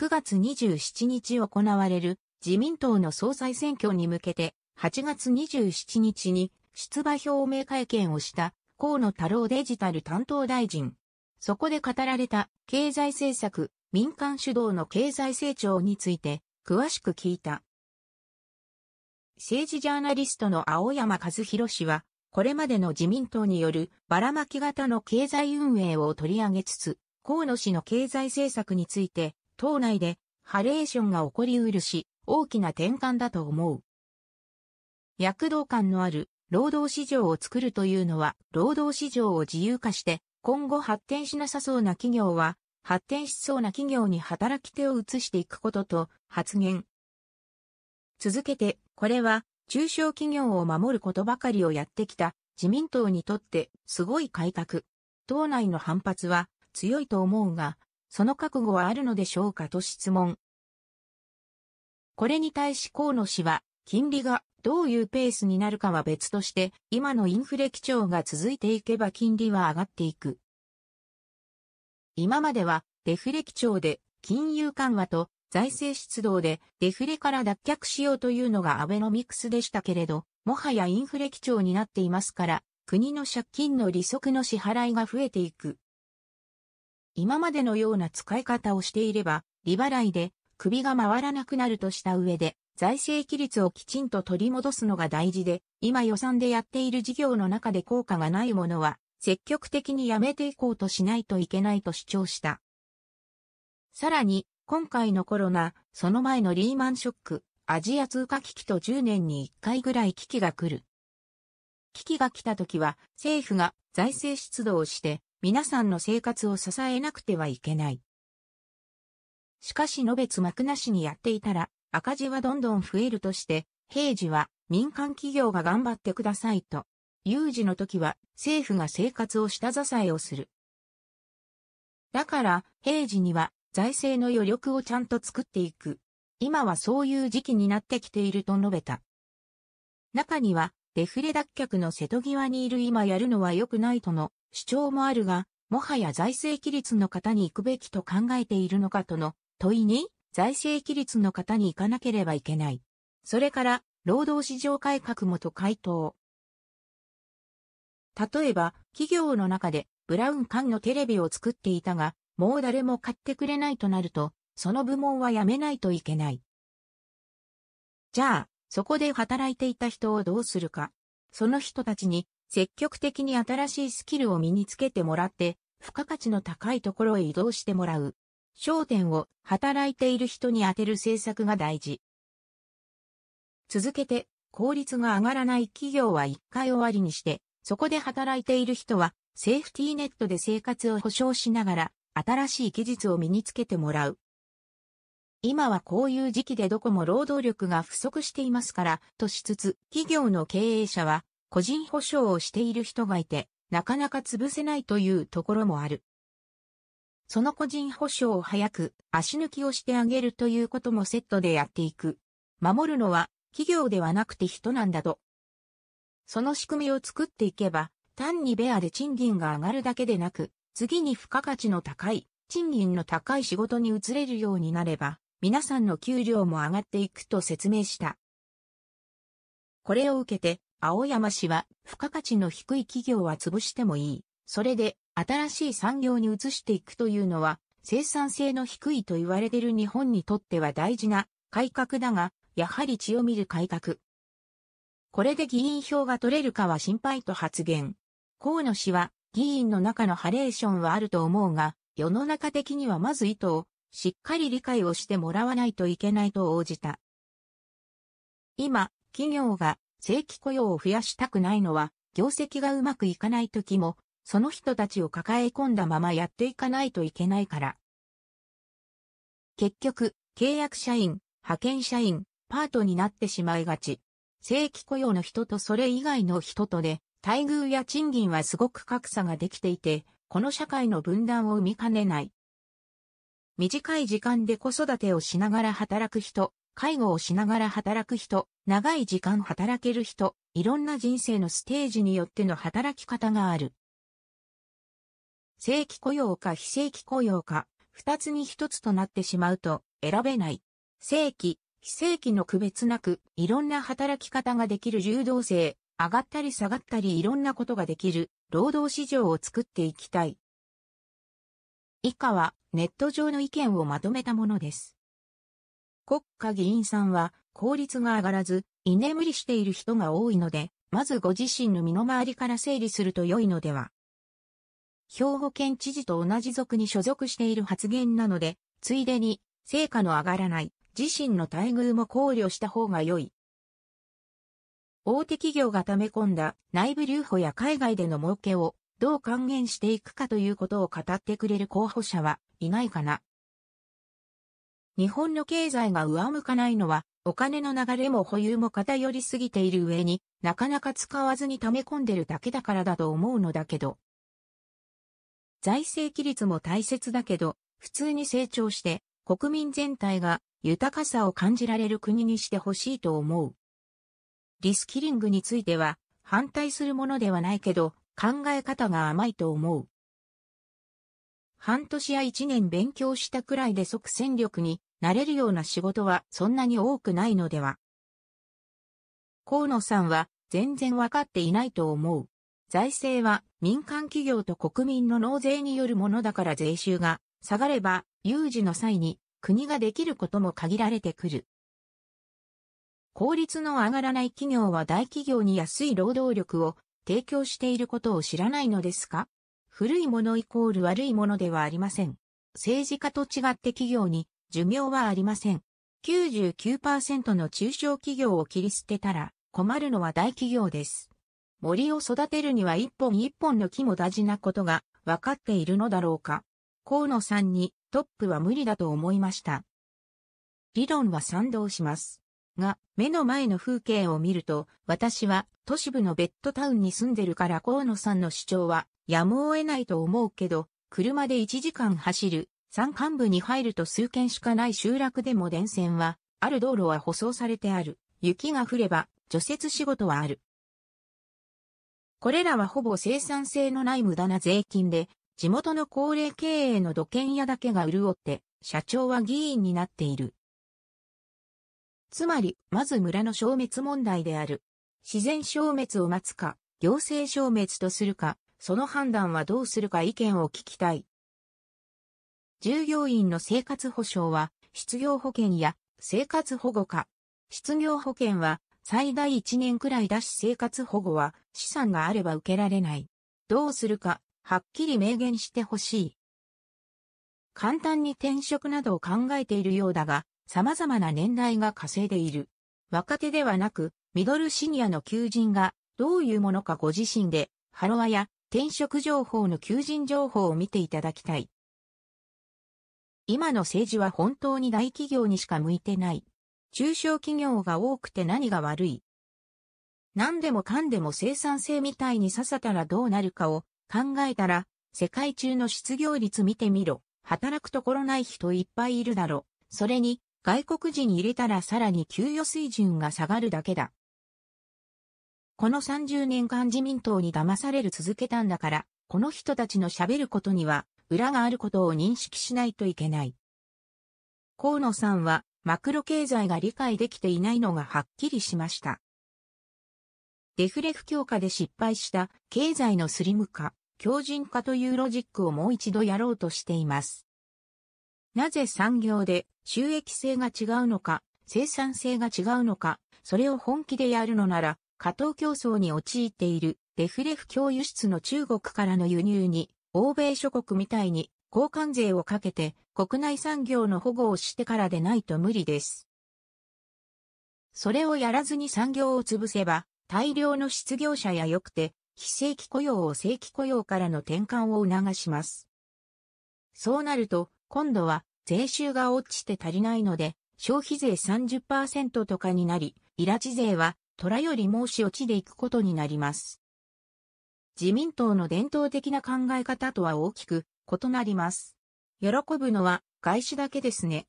9月27日行われる自民党の総裁選挙に向けて8月27日に出馬表明会見をした河野太郎デジタル担当大臣。そこで語られた経済政策、民間主導の経済成長について詳しく聞いた。政治ジャーナリストの青山和弘氏は、これまでの自民党によるばらまき型の経済運営を取り上げつつ、河野氏の経済政策について党内でハレーションが起こりうるし、大きな転換だと思う。躍動感のある労働市場を作るというのは、労働市場を自由化して、今後発展しなさそうな企業は、発展しそうな企業に働き手を移していくことと発言。続けて、これは中小企業を守ることばかりをやってきた自民党にとってすごい改革。党内の反発は強いと思うが、その覚悟はあるのでしょうかと質問。これに対し河野氏は、金利がどういうペースになるかは別として、今のインフレ基調が続いていけば金利は上がっていく。今まではデフレ基調で金融緩和と財政出動でデフレから脱却しようというのがアベノミクスでしたけれど、もはやインフレ基調になっていますから、国の借金の利息の支払いが増えていく。今までのような使い方をしていれば、利払いで首が回らなくなるとした上で、財政規律をきちんと取り戻すのが大事で、今予算でやっている事業の中で効果がないものは、積極的にやめていこうとしないといけないと主張した。さらに、今回のコロナ、その前のリーマンショック、アジア通貨危機と10年に1回ぐらい危機が来る。危機が来た時は、政府が財政出動して、皆さんの生活を支えなくてはいけない。しかし、のべつ幕なしにやっていたら、赤字はどんどん増えるとして、平時は民間企業が頑張ってくださいと、有事の時は政府が生活を下支えをする。だから、平時には財政の余力をちゃんと作っていく。今はそういう時期になってきていると述べた。中にはデフレ脱却の瀬戸際にいる今やるのは良くないとの主張もあるが、もはや財政規律の方に行くべきと考えているのかとの問いに、財政規律の方に行かなければいけない。それから、労働市場改革もと回答。例えば、企業の中でブラウン管のテレビを作っていたが、もう誰も買ってくれないとなると、その部門はやめないといけない。じゃあ、そこで働いていた人をどうするか。その人たちに積極的に新しいスキルを身につけてもらって、付加価値の高いところへ移動してもらう。焦点を働いている人に当てる政策が大事。続けて、効率が上がらない企業は一回終わりにして、そこで働いている人はセーフティーネットで生活を保障しながら新しい技術を身につけてもらう。今はこういう時期でどこも労働力が不足していますから、としつつ、企業の経営者は、個人保証をしている人がいて、なかなか潰せないというところもある。その個人保証を早く足抜きをしてあげるということもセットでやっていく。守るのは企業ではなくて人なんだと。その仕組みを作っていけば、単にベアで賃金が上がるだけでなく、次に付加価値の高い、賃金の高い仕事に移れるようになれば、皆さんの給料も上がっていくと説明した。これを受けて、青山氏は、付加価値の低い企業は潰してもいい。それで、新しい産業に移していくというのは、生産性の低いと言われている日本にとっては大事な改革だが、やはり血を見る改革。これで議員票が取れるかは心配と発言。河野氏は、議員の中のハレーションはあると思うが、世の中的にはまず意図をしっかり理解をしてもらわないといけないと応じた。今、企業が正規雇用を増やしたくないのは、業績がうまくいかない時も、その人たちを抱え込んだままやっていかないといけないから。結局、契約社員、派遣社員、パートになってしまいがち。正規雇用の人とそれ以外の人とで、待遇や賃金はすごく格差ができていて、この社会の分断を生みかねない。短い時間で子育てをしながら働く人、介護をしながら働く人、長い時間働ける人、いろんな人生のステージによっての働き方がある。正規雇用か非正規雇用か、二つに一つとなってしまうと選べない。正規、非正規の区別なく、いろんな働き方ができる柔道性、上がったり下がったりいろんなことができる、労働市場を作っていきたい。以下はネット上の意見をまとめたものです。国家議員さんは効率が上がらず、居眠りしている人が多いので、まずご自身の身の回りから整理すると良いのでは。兵庫県知事と同じ族に所属している発言なので、ついでに、成果の上がらない、自身の待遇も考慮した方が良い。大手企業が溜め込んだ内部留保や海外での儲けをどう還元していくかということを語ってくれる候補者はいないかな。日本の経済が上向かないのは、お金の流れも保有も偏りすぎている上になかなか使わずに溜め込んでるだけだからだと思うのだけど。財政規律も大切だけど、普通に成長して国民全体が豊かさを感じられる国にしてほしいと思う。リスキリングについては反対するものではないけど、考え方が甘いと思う。半年や一年勉強したくらいで即戦力になれるような仕事はそんなに多くないのでは。河野さんは全然わかっていないと思う。財政は民間企業と国民の納税によるものだから税収が下がれば有事の際に国ができることも限られてくる。効率の上がらない企業は大企業に安い労働力を提供していることを知らないのですか古いものイコール悪いものではありません。政治家と違って企業に寿命はありません。99%の中小企業を切り捨てたら困るのは大企業です。森を育てるには一本一本の木も大事なことが分かっているのだろうか。河野さんにトップは無理だと思いました。理論は賛同します。が、目の前の風景を見ると、私は都市部のベッドタウンに住んでるから河野さんの主張は、やむを得ないと思うけど、車で1時間走る、山間部に入ると数軒しかない集落でも電線は、ある道路は舗装されてある。雪が降れば、除雪仕事はある。これらはほぼ生産性のない無駄な税金で、地元の高齢経営の土建屋だけが潤って、社長は議員になっている。つまり、まず村の消滅問題である。自然消滅を待つか、行政消滅とするか、その判断はどうするか意見を聞きたい。従業員の生活保障は、失業保険や生活保護か。失業保険は、最大1年くらいだし生活保護は、資産があれば受けられない。どうするか、はっきり明言してほしい。簡単に転職などを考えているようだが、様々な年代が稼いでいる。若手ではなく、ミドルシニアの求人がどういうものかご自身で、ハロワや転職情報の求人情報を見ていただきたい。今の政治は本当に大企業にしか向いてない。中小企業が多くて何が悪い。何でもかんでも生産性みたいに刺さたらどうなるかを考えたら、世界中の失業率見てみろ。働くところない人いっぱいいるだろ。それに、外国人入れたらさらに給与水準が下がるだけだ。この30年間自民党に騙される続けたんだから、この人たちの喋ることには裏があることを認識しないといけない。河野さんはマクロ経済が理解できていないのがはっきりしました。デフレ不況下で失敗した経済のスリム化、強靭化というロジックをもう一度やろうとしています。なぜ産業で収益性が違うのか、生産性が違うのか、それを本気でやるのなら、過当競争に陥っているデフレ不況輸出の中国からの輸入に、欧米諸国みたいに交換税をかけて国内産業の保護をしてからでないと無理です。それをやらずに産業を潰せば、大量の失業者や良くて、非正規雇用を正規雇用からの転換を促します。そうなると、今度は税収が落ちて足りないので、消費税30%とかになり、イラチ税は虎より申し落ちでいくことになります。自民党の伝統的な考え方とは大きく異なります。喜ぶのは外資だけですね。